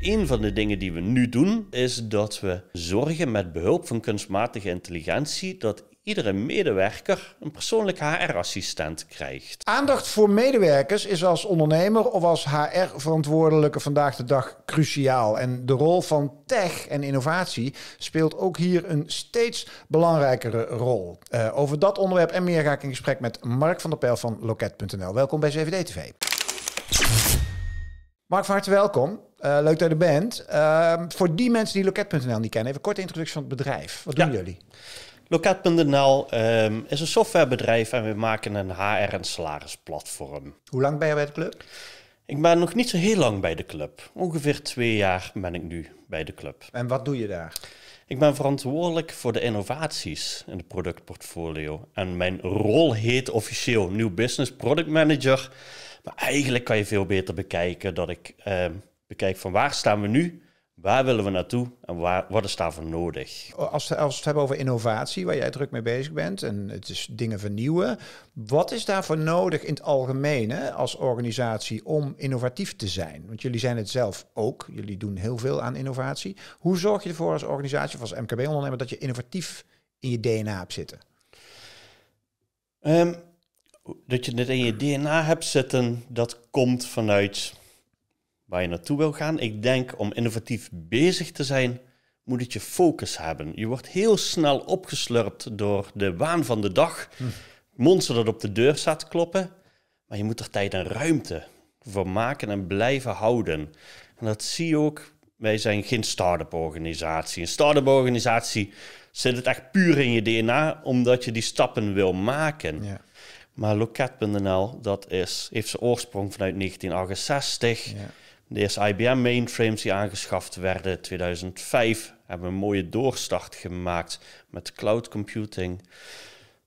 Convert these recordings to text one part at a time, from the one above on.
Een van de dingen die we nu doen, is dat we zorgen met behulp van kunstmatige intelligentie dat iedere medewerker een persoonlijk HR-assistent krijgt. Aandacht voor medewerkers is als ondernemer of als HR-verantwoordelijke vandaag de dag cruciaal. En de rol van tech en innovatie speelt ook hier een steeds belangrijkere rol. Eh, over dat onderwerp en meer ga ik in gesprek met Mark van der Pijl van Loket.nl. Welkom bij CVD-TV. Mark, van harte welkom. Eh, leuk dat je er bent. Ehm, voor die mensen die Loket.nl niet kennen, even een korte introductie van het bedrijf. Wat doen jullie? Loket.nl ehm, is een softwarebedrijf en we maken een HR- en salarisplatform. Hoe lang ben je bij de club? Ik ben nog niet zo heel lang bij de club. Ongeveer twee jaar ben ik nu bij de club. En wat doe je daar? Ik ben verantwoordelijk voor de innovaties in het productportfolio. En mijn rol heet officieel nieuw Business Product Manager. Maar eigenlijk kan je veel beter bekijken dat ik ehm, bekijk van waar staan we nu, waar willen we naartoe en waar, wat is daarvoor nodig. Als we, als het hebben over innovatie, waar jij druk mee bezig bent, en het is dingen vernieuwen, wat is daarvoor nodig in het algemeen hè, als organisatie om innovatief te zijn? Want jullie zijn het zelf ook, jullie doen heel veel aan innovatie. Hoe zorg je ervoor als organisatie of als MKB-ondernemer dat je innovatief in je DNA hebt zitten? Ehm, dat je het in je DNA hebt zitten, dat komt vanuit waar je naartoe wil gaan. Ik denk om innovatief bezig te zijn, moet het je focus hebben. Je wordt heel snel opgeslurpt door de waan van de dag. Hm. Monster dat op de deur staat kloppen. Maar je moet er tijd en ruimte voor maken en blijven houden. En dat zie je ook. Wij zijn geen start-up organisatie. Een start-up organisatie zit het echt puur in je DNA, omdat je die stappen wil maken. Ja. Maar Loket.nl, dat is, heeft zijn oorsprong vanuit 1968. Ja. De eerste IBM mainframes die aangeschaft werden in 2005 hebben een mooie doorstart gemaakt met cloud computing.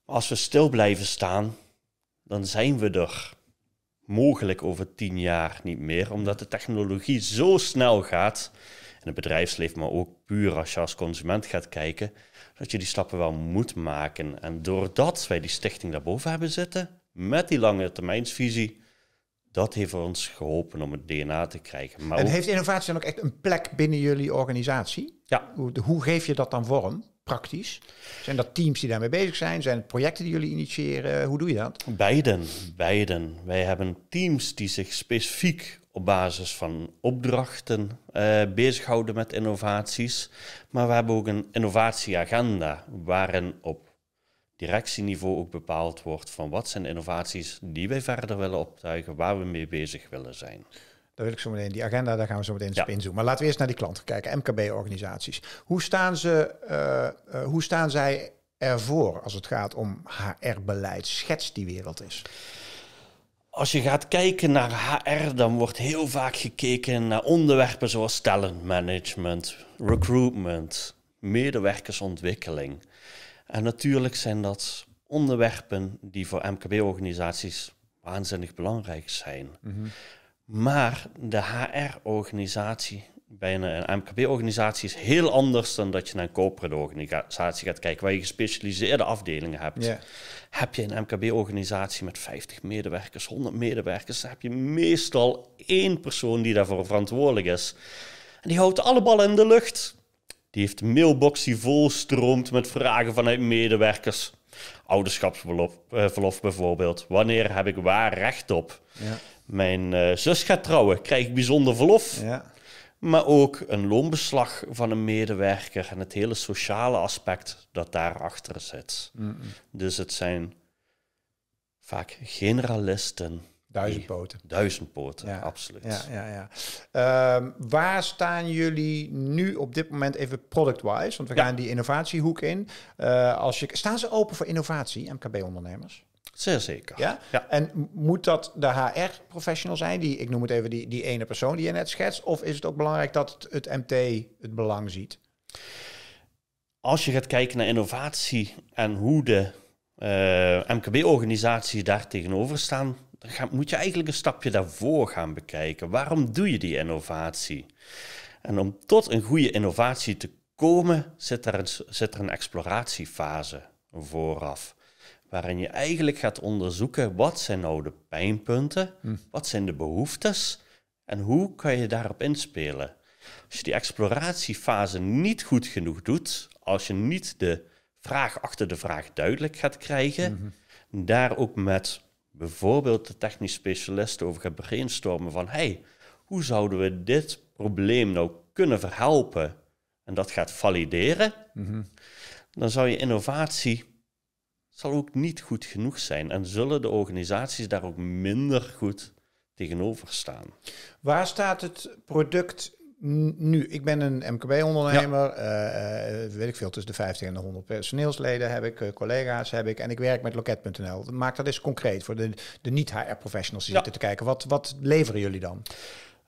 Als we stil blijven staan, dan zijn we er mogelijk over tien jaar niet meer, omdat de technologie zo snel gaat in het bedrijfsleven, maar ook puur als je als consument gaat kijken, dat je die stappen wel moet maken. En doordat wij die stichting daarboven hebben zitten, met die lange termijnsvisie, dat heeft ons geholpen om het DNA te krijgen. Maar en heeft innovatie dan ook echt een plek binnen jullie organisatie? Ja. Hoe, hoe geef je dat dan vorm? praktisch? Zijn dat teams die daarmee bezig zijn? Zijn het projecten die jullie initiëren? Hoe doe je dat? Beiden, beiden. Wij hebben teams die zich specifiek op basis van opdrachten uh, bezighouden met innovaties. Maar we hebben ook een innovatieagenda waarin op directieniveau ook bepaald wordt van wat zijn innovaties die wij verder willen optuigen, waar we mee bezig willen zijn. Daar wil ik zo meteen, die agenda, daar gaan we zo meteen ja. op inzoomen. Maar laten we eerst naar die klanten kijken, MKB-organisaties. Hoe, staan ze, eh, eh, hoe staan zij ervoor als het gaat om HR-beleid? Schets die wereld is? als je gaat kijken naar HR, dan wordt heel vaak gekeken naar onderwerpen zoals talentmanagement, recruitment, medewerkersontwikkeling. En natuurlijk zijn dat onderwerpen die voor MKB-organisaties waanzinnig belangrijk zijn. Mhm. Maar de HR-organisatie bij een, eh, MKB-organisatie is heel anders dan dat je naar een corporate organisatie gaat kijken, waar je gespecialiseerde afdelingen hebt. Heb je een MKB-organisatie met 50 medewerkers, 100 medewerkers, dan heb je meestal één persoon die daarvoor verantwoordelijk is. En die houdt alle ballen in de lucht. Die heeft een mailbox die vol stroomt met vragen vanuit medewerkers. Ouderschapsverlof eh, bijvoorbeeld. Wanneer heb ik waar recht op? Ja. Mijn eh, zus gaat trouwen. Krijg ik bijzonder verlof? Ja maar ook een loonbeslag van een medewerker en het hele sociale aspect dat daarachter zit. Dus het zijn vaak generalisten. Duizendpoten. Duizendpoten, ja. absoluut. Ja, ja, ja. Ehm, waar staan jullie nu op dit moment even product-wise? Want we gaan die innovatiehoek in. Eh, als je, staan ze open voor innovatie, MKB-ondernemers? Zeer zeker. Ja? ja? En moet dat de HR-professional zijn, die, ik noem het even die, die ene persoon die je net schetst, of is het ook belangrijk dat het, het MT het belang ziet? Als je gaat kijken naar innovatie en hoe de eh, MKB-organisaties daar tegenover staan, dan moet je eigenlijk een stapje daarvoor gaan bekijken. Waarom doe je die innovatie? En om tot een goede innovatie te komen, zit er een, zit er een exploratiefase vooraf waarin je eigenlijk gaat onderzoeken wat zijn nou de pijnpunten, hm. wat zijn de behoeftes en hoe kan je daarop inspelen. Als je die exploratiefase niet goed genoeg doet, als je niet de vraag achter de vraag duidelijk gaat krijgen, mhm. daar ook met bijvoorbeeld de technisch specialist over gaat brainstormen van hey, hoe zouden we dit probleem nou kunnen verhelpen en dat gaat valideren, mhm. dan zou je innovatie zal ook niet goed genoeg zijn en zullen de organisaties daar ook minder goed tegenover staan. Waar staat het product nu? Ik ben een MKB-ondernemer, ja. Eh, eh, weet ik veel, tussen de 50 en de 100 personeelsleden heb ik, eh, collega's heb ik en ik werk met loket.nl. Maak dat eens concreet voor de, de niet-HR-professionals die zitten te kijken. Wat, wat leveren jullie dan?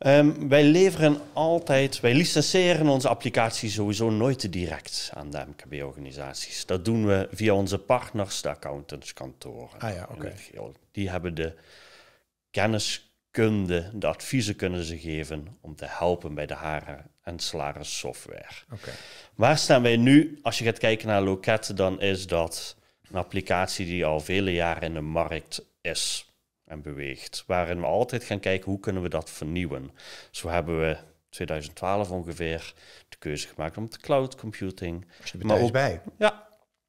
Ehm, wij leveren altijd, wij licenseren onze applicatie sowieso nooit direct aan de MKB-organisaties. Dat doen we via onze partners, de accountantskantoren. Ah ja, oké. Die hebben de kenniskunde, de adviezen kunnen ze geven om te helpen bij de haren- en software. Oké. Waar staan wij nu? Als je gaat kijken naar Lokette? dan is dat een applicatie die al vele jaren in de markt is en beweegt. Waarin we altijd gaan kijken hoe kunnen we dat vernieuwen. Zo hebben we 2012 ongeveer de keuze gemaakt om de cloud computing. maar ook, bij. Ja,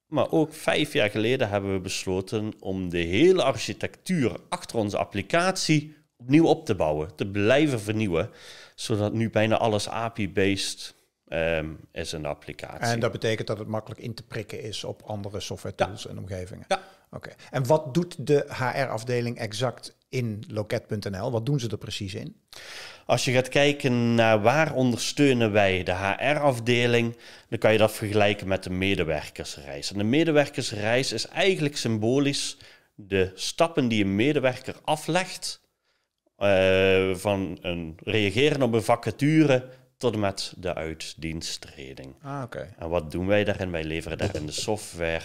maar ook vijf jaar geleden hebben we besloten om de hele architectuur achter onze applicatie opnieuw op te bouwen, te blijven vernieuwen, zodat nu bijna alles API-based um, ehm, is in de applicatie. En dat betekent dat het makkelijk in te prikken is op andere software tools en omgevingen. Ja. Oké, en wat doet de HR-afdeling exact in loket.nl? Wat doen ze er precies in? Als je gaat kijken naar waar ondersteunen wij de HR-afdeling, dan kan je dat vergelijken met de medewerkersreis. En de medewerkersreis is eigenlijk symbolisch de stappen die een medewerker aflegt eh, van een reageren op een vacature tot en met de uitdiensttreding. Ah, oké. En wat doen wij daarin? Wij leveren daarin de software,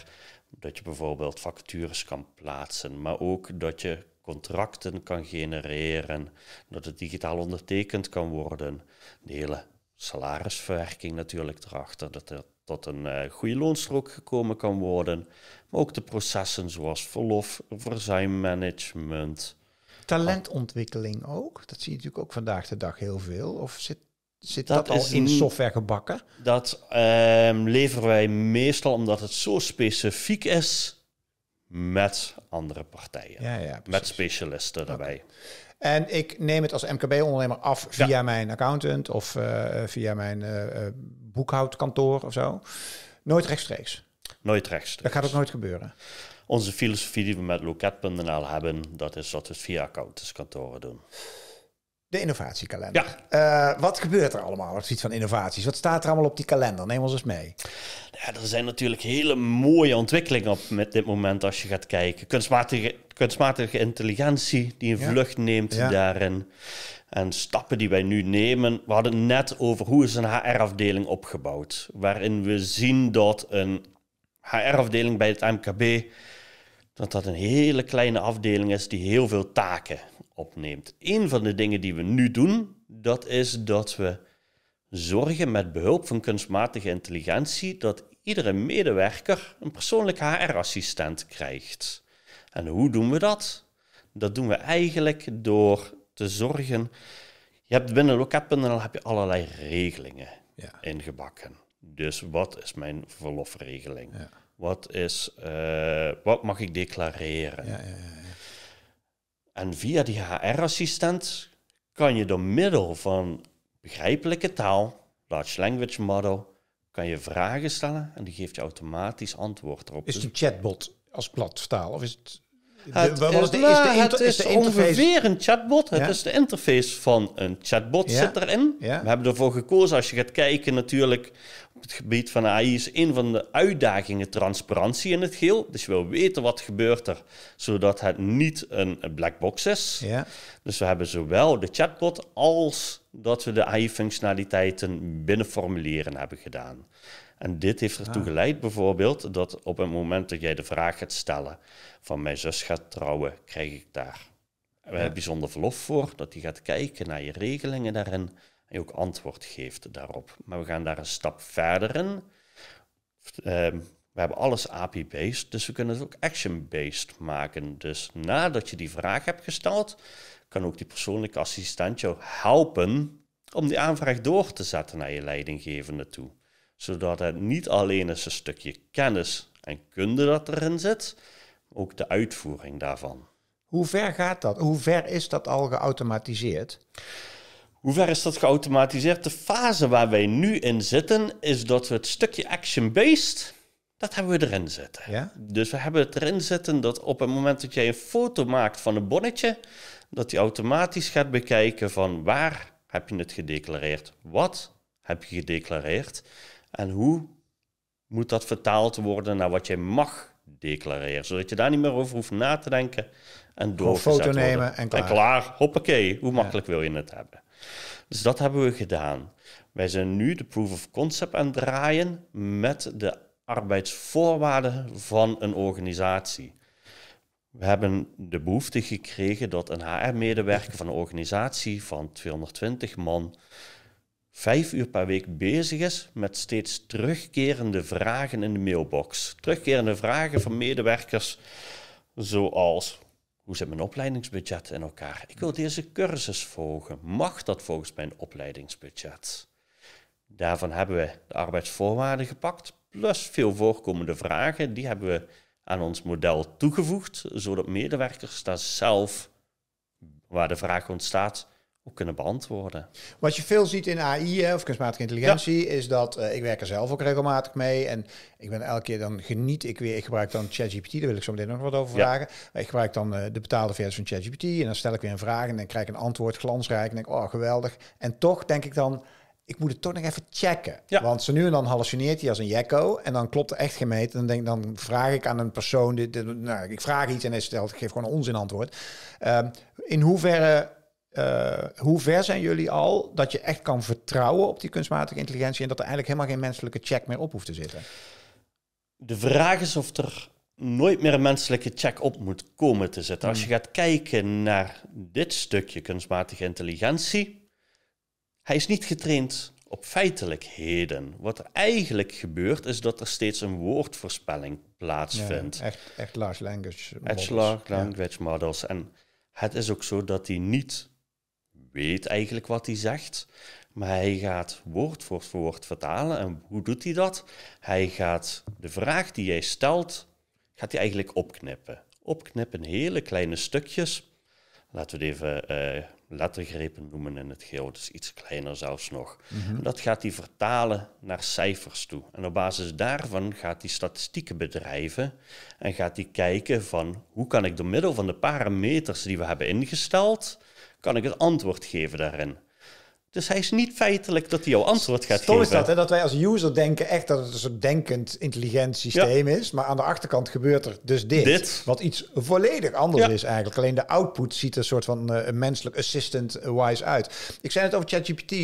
dat je bijvoorbeeld vacatures kan plaatsen, maar ook dat je contracten kan genereren, dat het digitaal ondertekend kan worden. De hele salarisverwerking natuurlijk erachter, dat er tot een eh, goede loonstrook gekomen kan worden, maar ook de processen zoals verlof, verzuimmanagement. Talentontwikkeling ook, dat zie je natuurlijk ook vandaag de dag heel veel. Of zit Zit dat, al in software gebakken? Dat ehm, leveren wij meestal omdat het zo specifiek is met andere partijen. met specialisten daarbij. En ik neem het als MKB-ondernemer af via mijn accountant of eh, via mijn eh, eh, boekhoudkantoor of zo. Nooit rechtstreeks. Nooit rechtstreeks. Dat gaat ook nooit gebeuren. Onze filosofie die we met loket.nl hebben, dat is dat we het via accountantskantoren doen. De innovatiekalender. Ja. Eh, wat gebeurt er allemaal als ziet van innovaties? Wat staat er allemaal op die kalender? Neem ons eens mee. Ja, er zijn natuurlijk hele mooie ontwikkelingen op met dit moment als je gaat kijken. Kunstmatige, kunstmatige intelligentie die een vlucht neemt daarin. En stappen die wij nu nemen. We hadden net over hoe is een HR-afdeling opgebouwd. Waarin we zien dat een HR-afdeling bij het MKB dat dat een hele kleine afdeling is die heel veel taken opneemt. Een van de dingen die we nu doen, dat is dat we zorgen met behulp van kunstmatige intelligentie dat iedere medewerker een persoonlijk HR-assistent krijgt. En hoe doen we dat? Dat doen we eigenlijk door te zorgen. Je hebt binnen loket.nl heb je allerlei regelingen ingebakken. Dus wat is mijn verlofregeling? Ja. Wat, is, eh, wat mag ik declareren? Ja, ja, ja. En via die HR-assistent kan je door middel van begrijpelijke taal, large language model, kan je vragen stellen en die geeft je automatisch antwoord erop. Is het dus een chatbot als plat of is het het, de, is, de, is ongeveer een chatbot. Het is de interface van een chatbot zit erin. We hebben ervoor gekozen, als je gaat kijken natuurlijk... op het gebied van AI is een van de uitdagingen transparantie in het geheel. Dus je wil weten wat gebeurt er, zodat het niet een black box is. Dus we hebben zowel de chatbot als dat we de AI-functionaliteiten binnen hebben gedaan. En dit heeft ertoe ah. geleid bijvoorbeeld dat op het moment dat jij de vraag gaat stellen van mijn zus gaat trouwen, krijg ik daar eh, ja. bijzonder verlof voor, dat die gaat kijken naar je regelingen daarin en je ook antwoord geeft daarop. Maar we gaan daar een stap verder in. Ehm, we hebben alles API-based, dus we kunnen het ook action-based maken. Dus nadat je die vraag hebt gesteld, kan ook die persoonlijke assistent jou helpen om die aanvraag door te zetten naar je leidinggevende toe zodat het niet alleen is een stukje kennis en kunde dat erin zit, ook de uitvoering daarvan. Hoe ver gaat dat? Hoe ver is dat al geautomatiseerd? Hoe ver is dat geautomatiseerd? De fase waar wij nu in zitten, is dat we het stukje action-based, dat hebben we erin zitten. Ja? Dus we hebben het erin zitten dat op het moment dat jij een foto maakt van een bonnetje, dat die automatisch gaat bekijken van waar heb je het gedeclareerd? Wat heb je gedeclareerd? En hoe moet dat vertaald worden naar wat je mag declareren? Zodat je daar niet meer over hoeft na te denken en doorgezet foto nemen en klaar. En klaar, hoppakee, hoe makkelijk wil je het hebben? Dus dat hebben we gedaan. Wij zijn nu de proof of concept aan het draaien met de arbeidsvoorwaarden van een organisatie. We hebben de behoefte gekregen dat een HR-medewerker van een organisatie van 220 man vijf uur per week bezig is met steeds terugkerende vragen in de mailbox. Terugkerende vragen van medewerkers zoals hoe zit mijn opleidingsbudget in elkaar? Ik wil deze cursus volgen. Mag dat volgens mijn opleidingsbudget? Daarvan hebben we de arbeidsvoorwaarden gepakt, plus veel voorkomende vragen. Die hebben we aan ons model toegevoegd, zodat medewerkers daar zelf, waar de vraag ontstaat, ook kunnen beantwoorden. Wat je veel ziet in AI of kunstmatige intelligentie is dat eh, ik werk er zelf ook regelmatig mee en ik ben elke keer dan geniet ik weer. Ik gebruik dan ChatGPT, daar wil ik zo meteen nog wat over vragen. Ik gebruik dan eh, de betaalde versie van ChatGPT en dan stel ik weer een vraag en dan krijg ik een antwoord glansrijk en denk oh geweldig. En toch denk ik dan ik moet het toch nog even checken. Ja. Want ze nu en dan hallucineert hij als een jekko. En dan klopt er echt geen meet. dan, denk, dan vraag ik aan een persoon... Dit, nou, ik vraag iets en hij stelt, ik geef gewoon een onzin antwoord. Ehm, in hoeverre eh, hoe ver zijn jullie al dat je echt kan vertrouwen op die kunstmatige intelligentie en dat er eigenlijk helemaal geen menselijke check meer op hoeft te zitten? De vraag is of er nooit meer een menselijke check op moet komen te zitten. Als je hmm. gaat kijken naar dit stukje kunstmatige intelligentie, hij is niet getraind op feitelijkheden. Wat er eigenlijk gebeurt, is dat er steeds een woordvoorspelling plaatsvindt. echt, echt large language models. Echt large language models. En het is ook zo dat die niet weet eigenlijk wat hij zegt. Maar hij gaat woord voor woord vertalen. En hoe doet hij dat? Hij gaat de vraag die jij stelt, gaat hij eigenlijk opknippen. Opknippen in hele kleine stukjes. Laten we het even eh, lettergrepen noemen in het geel, dus iets kleiner zelfs nog. Mhm. dat gaat hij vertalen naar cijfers toe. En op basis daarvan gaat hij statistieken bedrijven en gaat hij kijken van hoe kan ik door middel van de parameters die we hebben ingesteld, kan ik het antwoord geven daarin. Dus hij is niet feitelijk dat hij jouw antwoord gaat Stom geven. is dat, hè? dat wij als user denken echt dat het een soort denkend, intelligent systeem is. Maar aan de achterkant gebeurt er dus dit. Wat iets volledig anders is eigenlijk. Alleen de output ziet er een soort van eh, menselijk assistant-wise uit. Ik zei het over ChatGPT.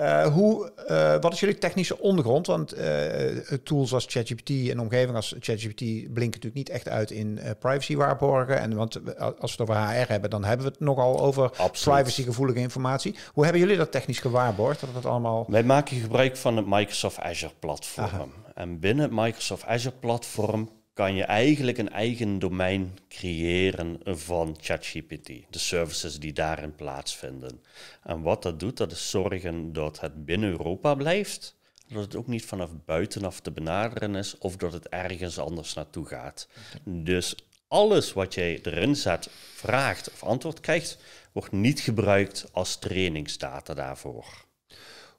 Eh, hoe, eh, wat is jullie technische ondergrond? Want eh, tools als ChatGPT en omgeving als ChatGPT blinken natuurlijk niet echt uit in privacy waarborgen. En want als we het over HR hebben, dan hebben we het nogal over privacygevoelige informatie. Hoe hebben jullie dat technisch gewaarborgd? Dat het allemaal... Wij maken gebruik van het Microsoft Azure platform. En binnen het Microsoft Azure platform kan je eigenlijk een eigen domein creëren van ChatGPT, de services die daarin plaatsvinden. En wat dat doet, dat is zorgen dat het binnen Europa blijft, dat het ook niet vanaf buitenaf te benaderen is of dat het ergens anders naartoe gaat. Dus alles wat jij erin zet, vraagt of antwoord krijgt, wordt niet gebruikt als trainingsdata daarvoor.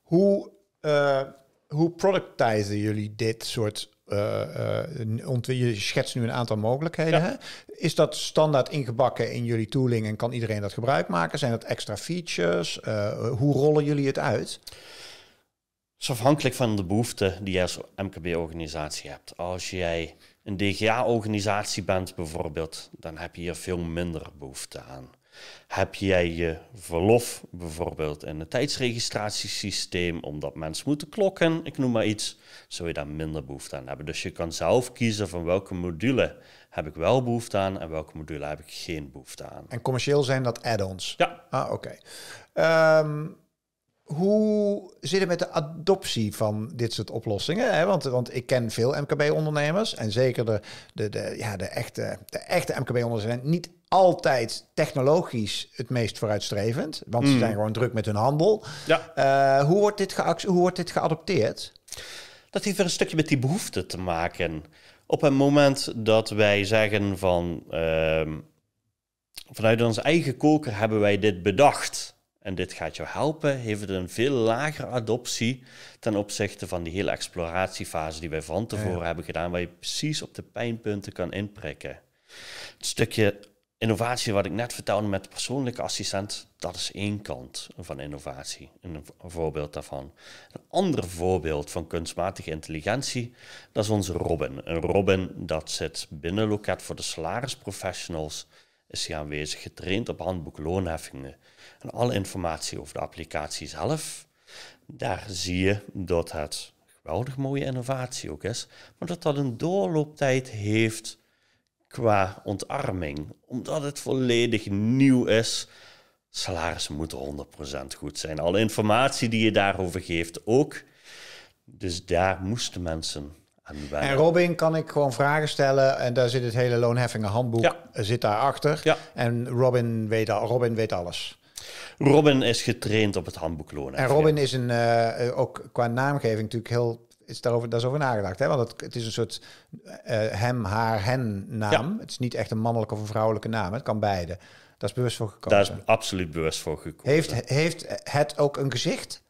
Hoe, uh, hoe productizen jullie dit soort uh, je schetst nu een aantal mogelijkheden. Hè? Is dat standaard ingebakken in jullie tooling en kan iedereen dat gebruik maken? Zijn dat extra features? Eh, hoe rollen jullie het uit? Het is afhankelijk van de behoefte die je als MKB-organisatie hebt. Als jij een DGA-organisatie bent bijvoorbeeld, dan heb je hier veel minder behoefte aan. Heb jij je verlof bijvoorbeeld in het tijdsregistratiesysteem, omdat mensen moeten klokken, ik noem maar iets, zul je daar minder behoefte aan hebben. Dus je kan zelf kiezen van welke module heb ik wel behoefte aan en welke module heb ik geen behoefte aan. En commercieel zijn dat add-ons? Ja. Ah, oké. Okay. Ehm, hoe zit het met de adoptie van dit soort oplossingen? Want, want ik ken veel MKB-ondernemers en zeker de, de, de, ja, de echte, de echte MKB-ondernemers zijn niet altijd technologisch het meest vooruitstrevend, want ze hmm. zijn gewoon druk met hun handel. Ja. Eh, hoe, wordt dit hoe wordt dit geadopteerd? Dat heeft weer een stukje met die behoefte te maken. Op het moment dat wij zeggen van ehm, vanuit onze eigen koker hebben wij dit bedacht en dit gaat jou helpen, heeft een veel lagere adoptie ten opzichte van die hele exploratiefase die wij van tevoren hebben gedaan, waar je precies op de pijnpunten kan inprikken. Het stukje innovatie wat ik net vertelde met de persoonlijke assistent, dat is één kant van innovatie, een voorbeeld daarvan. Een ander voorbeeld van kunstmatige intelligentie, dat is onze Robin. Een Robin dat zit binnen Loket voor de salarisprofessionals. professionals is hij aanwezig, getraind op handboek loonheffingen. En alle informatie over de applicatie zelf, daar zie je dat het geweldig mooie innovatie ook is, maar dat dat een doorlooptijd heeft qua ontarming. Omdat het volledig nieuw is, salarissen moeten 100% goed zijn. Alle informatie die je daarover geeft ook. Dus daar moesten mensen en Robin kan ik gewoon vragen stellen. En daar zit het hele loonheffingenhandboek ja. Eh, zit daarachter. Ja. En Robin weet, Robin weet alles. Robin is getraind op het handboek loon. En Robin is een, eh, eh, ook qua naamgeving natuurlijk heel... Is daarover, daar is over nagedacht. Hè? Want het, het is een soort hem, haar, hen naam. Ja. Het is niet echt een mannelijke of een vrouwelijke naam. Het kan beide. Daar is bewust voor gekozen. Daar is absoluut bewust voor gekozen. Heeft, heeft het ook een gezicht?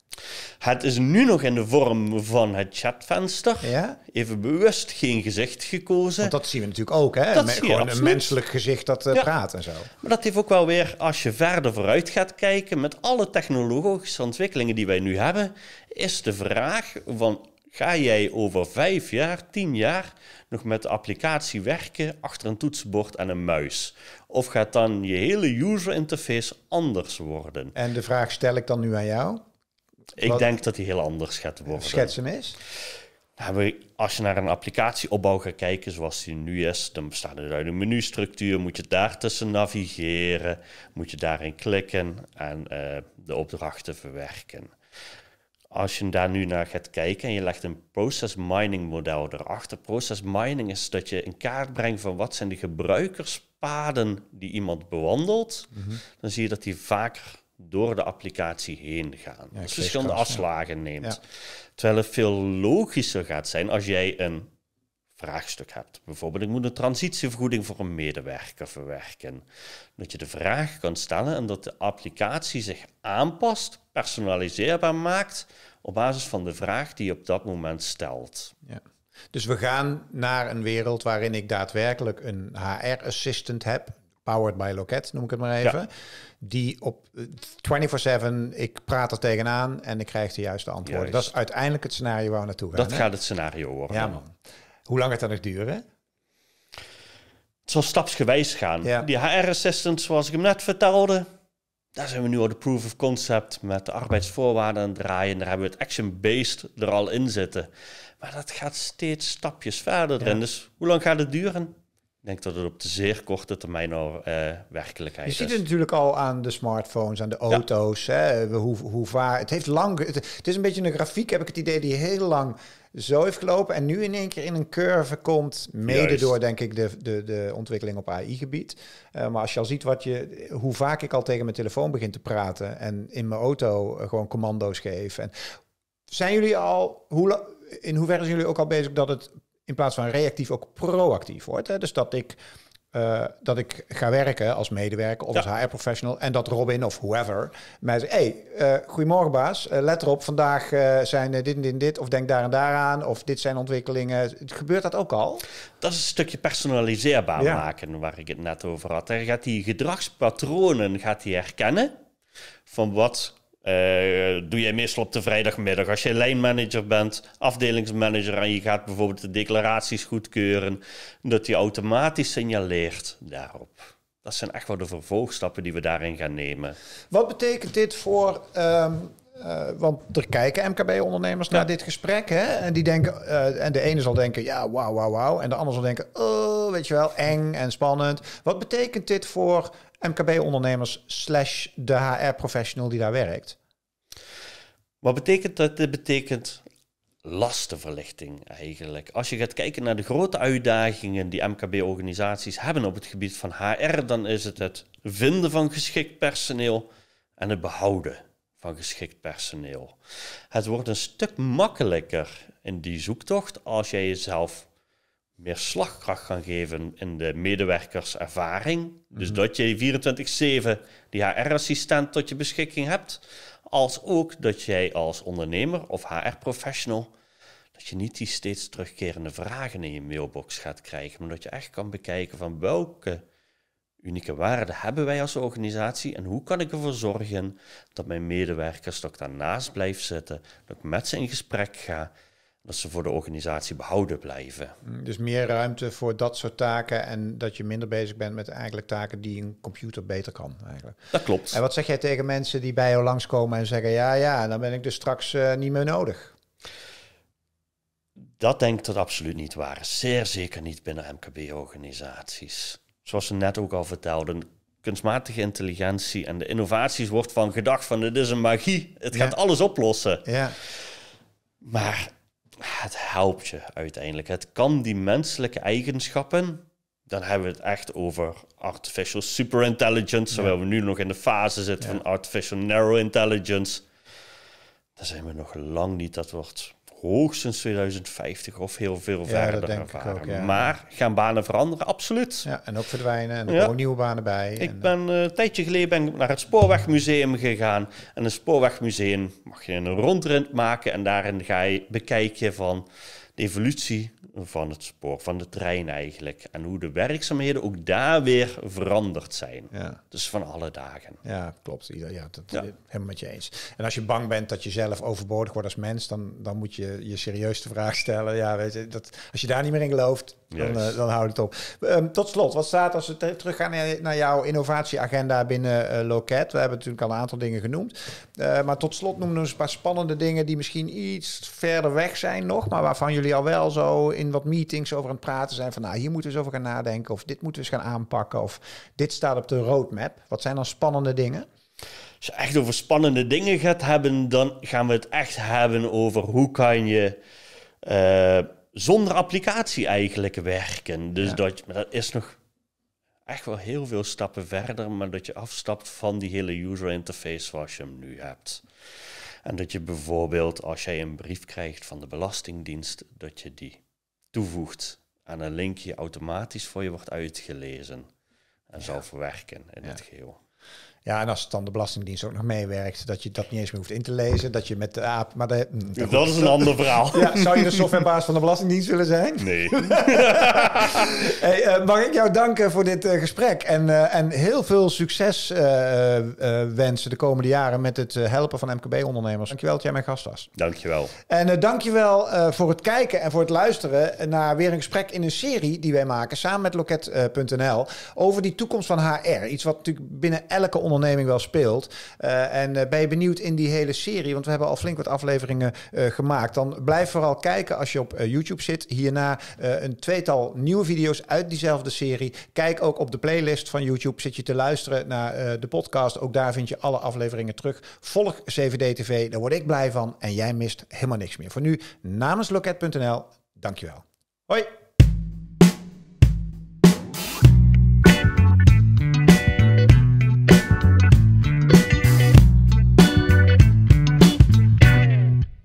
Het is nu nog in de vorm van het chatvenster. Ja? Even bewust geen gezicht gekozen. Want dat zien we natuurlijk ook, hè? Dat zie je gewoon een menselijk gezicht dat eh, praat en zo. Maar dat heeft ook wel weer, als je verder vooruit gaat kijken, met alle technologische ontwikkelingen die wij nu hebben, is de vraag van, ga jij over vijf jaar, tien jaar, nog met de applicatie werken achter een toetsenbord en een muis? Of gaat dan je hele user interface anders worden? En de vraag stel ik dan nu aan jou. Ik denk dat die heel anders gaat worden. Schetsen is. Nou, als je naar een applicatieopbouw gaat kijken zoals die nu is, dan bestaat er een menu menustructuur. Moet je daar tussen navigeren, moet je daarin klikken en eh, de opdrachten verwerken. Als je daar nu naar gaat kijken en je legt een process mining model erachter. Process mining is dat je in kaart brengt van wat zijn de gebruikerspaden die iemand bewandelt. Mhm. Dan zie je dat die vaker door de applicatie heen gaan. dus verschillende afslagen neemt. Terwijl het veel logischer gaat zijn als jij een vraagstuk hebt. Bijvoorbeeld, ik moet een transitievergoeding voor een medewerker verwerken. Dat je de vraag kan stellen en dat de applicatie zich aanpast, personaliseerbaar maakt op basis van de vraag die je op dat moment stelt. Ja. Dus we gaan naar een wereld waarin ik daadwerkelijk een HR-assistant heb Powered by Loket, noem ik het maar even. Die op 24-7, ik praat er tegenaan en ik krijg de juiste antwoorden. Dat is uiteindelijk het scenario waar we naartoe gaan. Dat gaat het scenario worden. Ja, man. Hoe lang gaat dat nog duren? Het zal stapsgewijs gaan. Die HR-assistant, zoals ik hem net vertelde, daar zijn we nu op de proof of concept met de arbeidsvoorwaarden aan het draaien. Daar hebben we het action-based er al in zitten. Maar dat gaat steeds stapjes verder En Dus hoe lang gaat het duren? Ik denk dat het op de zeer korte termijn al eh, werkelijkheid is. Je ziet het natuurlijk al aan de smartphones, aan de auto's. Hè? Hoe, hoe vaar, het heeft lang. Het, het, is een beetje een grafiek, heb ik het idee, die heel lang zo heeft gelopen. En nu in één keer in een curve komt. Mede door, denk ik, de, de, de ontwikkeling op AI-gebied. Eh, maar als je al ziet wat je, hoe vaak ik al tegen mijn telefoon begin te praten. En in mijn auto eh, gewoon commando's geef. En zijn jullie al. Hoe, in hoeverre zijn jullie ook al bezig dat het in plaats van reactief ook proactief wordt. Hè? Dus dat ik, eh, dat ik ga werken als medewerker of als HR-professional en dat Robin of whoever mij zegt, hey, eh, goedemorgen baas, eh, let erop, vandaag zijn dit en dit en dit of denk daar en daaraan. of dit zijn ontwikkelingen. Gebeurt dat ook al? Dat is een stukje personaliseerbaar maken waar ik het net over had. Er gaat die gedragspatronen gaat hij herkennen van wat eh, doe jij meestal op de vrijdagmiddag. Als je lijnmanager bent, afdelingsmanager en je gaat bijvoorbeeld de declaraties goedkeuren, dat die automatisch signaleert daarop. Dat zijn echt wel de vervolgstappen die we daarin gaan nemen. Wat betekent dit voor. Ehm, eh, want er kijken MKB-ondernemers naar dit gesprek. Hè? En die denken, eh, en de ene zal denken, ja, wauw, wauw, wauw. En de ander zal denken, oh, weet je wel, eng en spannend. Wat betekent dit voor MKB-ondernemers slash de HR-professional die daar werkt. Wat betekent dat? Dit betekent lastenverlichting eigenlijk. Als je gaat kijken naar de grote uitdagingen die MKB-organisaties hebben op het gebied van HR, dan is het het vinden van geschikt personeel en het behouden van geschikt personeel. Het wordt een stuk makkelijker in die zoektocht als jij jezelf meer slagkracht gaan geven in de medewerkerservaring. Mm Dus mhm. dat je 24-7 die HR-assistent tot je beschikking hebt. Als ook dat jij als ondernemer of HR-professional dat je niet die steeds terugkerende vragen in je mailbox gaat krijgen, maar dat je echt kan bekijken van welke unieke waarde hebben wij als organisatie en hoe kan ik ervoor zorgen dat mijn medewerkers, dat ik daarnaast blijf zitten, dat ik met ze in gesprek ga, dat ze voor de organisatie behouden blijven. Mm, dus meer ruimte voor dat soort taken en dat je minder bezig bent met eigenlijk taken die een computer beter kan eigenlijk. Dat klopt. En wat zeg jij tegen mensen die bij jou langskomen en zeggen ja ja, dan ben ik dus straks eh, niet meer nodig? Dat denk ik dat absoluut niet waar Zeer zeker niet binnen MKB-organisaties. Zoals we net ook al vertelden, kunstmatige intelligentie en de innovaties wordt van gedacht van dit is een magie, het gaat alles oplossen. Ja. Maar Ah, het helpt je uiteindelijk. Het kan die menselijke eigenschappen, dan hebben we het echt over artificial superintelligence, terwijl we nu nog in de fase zitten van artificial narrow intelligence. Daar zijn we nog lang niet, dat wordt hoogstens 2050 of heel veel verder denk ervaren. Ook, Maar gaan banen veranderen? Absoluut. Ja, en ook verdwijnen en er komen nieuwe banen bij. Ik eh, ben uh, een tijdje geleden ben naar het Spoorwegmuseum gegaan. En een Spoorwegmuseum mag je een rondrit maken en daarin ga je bekijken van evolutie van het spoor, van de trein eigenlijk. En hoe de werkzaamheden ook daar weer veranderd zijn. Ja. Dus van alle dagen. Ja, klopt. Ja, dat helemaal met je eens. En als je bang bent dat je zelf overbodig wordt als mens, dan, dan moet je je serieus de vraag stellen. Ja, weet je, dat, als je daar niet meer in gelooft, dan, eh, dan houdt het op. Ehm, tot slot, wat staat als we teruggaan naar jouw innovatieagenda binnen uh, Loket? We hebben natuurlijk al een aantal dingen genoemd. Eh, maar tot slot noemen we een paar spannende dingen die misschien iets verder weg zijn nog, maar waarvan jullie al wel zo in wat meetings over aan het praten zijn van nou, hier moeten we eens over gaan nadenken of dit moeten we eens gaan aanpakken of dit staat op de roadmap? Wat zijn dan spannende dingen? Als je echt over spannende dingen gaat hebben, dan gaan we het echt hebben over hoe kan je eh, zonder applicatie eigenlijk werken. Dus dat, dat is nog echt wel heel veel stappen verder, maar dat je afstapt van die hele user interface zoals je hem nu hebt. En dat je bijvoorbeeld als jij een brief krijgt van de Belastingdienst, dat je die toevoegt aan een linkje automatisch voor je wordt uitgelezen en zal verwerken in het geheel. Ja, en als het dan de Belastingdienst ook nog meewerkt, dat je dat niet eens meer hoeft in te lezen, dat je met de aap... Maar hm, dat, is een ander verhaal. Ja, zou je de softwarebaas van de Belastingdienst willen zijn? Nee. Eh, mag ik jou danken voor dit eh, gesprek en, eh, en heel veel succes wensen de komende jaren met het helpen van MKB-ondernemers. Dankjewel dat jij mijn gast was. Dankjewel. En dankjewel voor het kijken en voor het luisteren naar weer een gesprek in een serie die wij maken samen met loket.nl over die toekomst van HR. Iets wat natuurlijk binnen elke ondernemer onderneming wel speelt. Eh, en eh, ben je benieuwd in die hele serie, want we hebben al flink wat afleveringen eh, gemaakt. Dan blijf vooral kijken als je op YouTube zit. Hierna een tweetal nieuwe video's uit diezelfde serie. Kijk ook op de playlist van YouTube. Zit je te luisteren naar de podcast. Ook daar vind je alle afleveringen terug. Volg CVD TV, daar word ik blij van. En jij mist helemaal niks meer. Voor nu namens loket.nl, dankjewel. Hoi!